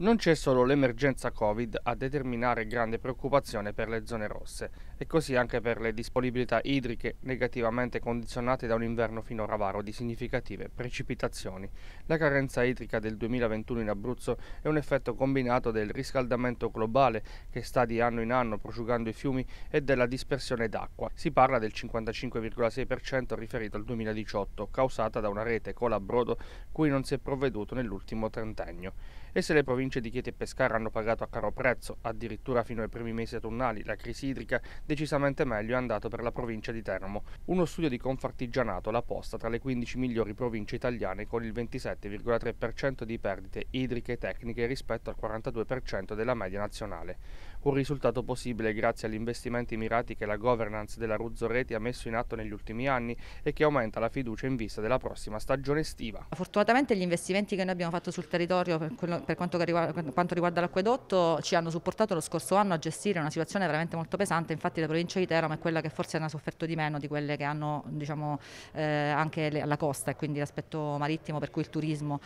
Non c'è solo l'emergenza Covid a determinare grande preoccupazione per le zone rosse e così anche per le disponibilità idriche negativamente condizionate da un inverno finora varo di significative precipitazioni. La carenza idrica del 2021 in Abruzzo è un effetto combinato del riscaldamento globale che sta di anno in anno prosciugando i fiumi e della dispersione d'acqua. Si parla del 55,6% riferito al 2018, causata da una rete cola-brodo cui non si è provveduto nell'ultimo trentennio. E se le province province di Chieti e Pescara hanno pagato a caro prezzo, addirittura fino ai primi mesi autunnali, la crisi idrica, decisamente meglio è andato per la provincia di Teramo. Uno studio di Confartigianato l'ha posta tra le 15 migliori province italiane con il 27,3% di perdite idriche e tecniche rispetto al 42% della media nazionale un risultato possibile grazie agli investimenti mirati che la governance della Ruzzo Reti ha messo in atto negli ultimi anni e che aumenta la fiducia in vista della prossima stagione estiva. Fortunatamente gli investimenti che noi abbiamo fatto sul territorio per, quello, per quanto, riguarda, quanto riguarda l'acquedotto ci hanno supportato lo scorso anno a gestire una situazione veramente molto pesante, infatti la provincia di Teramo è quella che forse hanno sofferto di meno di quelle che hanno diciamo, eh, anche le, la costa e quindi l'aspetto marittimo per cui il turismo.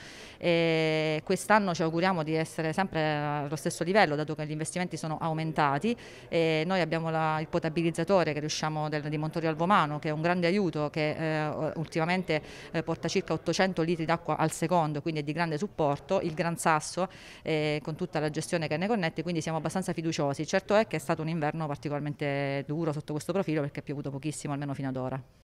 Quest'anno ci auguriamo di essere sempre allo stesso livello dato che gli investimenti sono aumentati. E noi abbiamo la, il potabilizzatore che del, di Montorio Alvomano che è un grande aiuto che eh, ultimamente eh, porta circa 800 litri d'acqua al secondo, quindi è di grande supporto, il Gran Sasso eh, con tutta la gestione che ne connette, quindi siamo abbastanza fiduciosi. Certo è che è stato un inverno particolarmente duro sotto questo profilo perché è piovuto pochissimo almeno fino ad ora.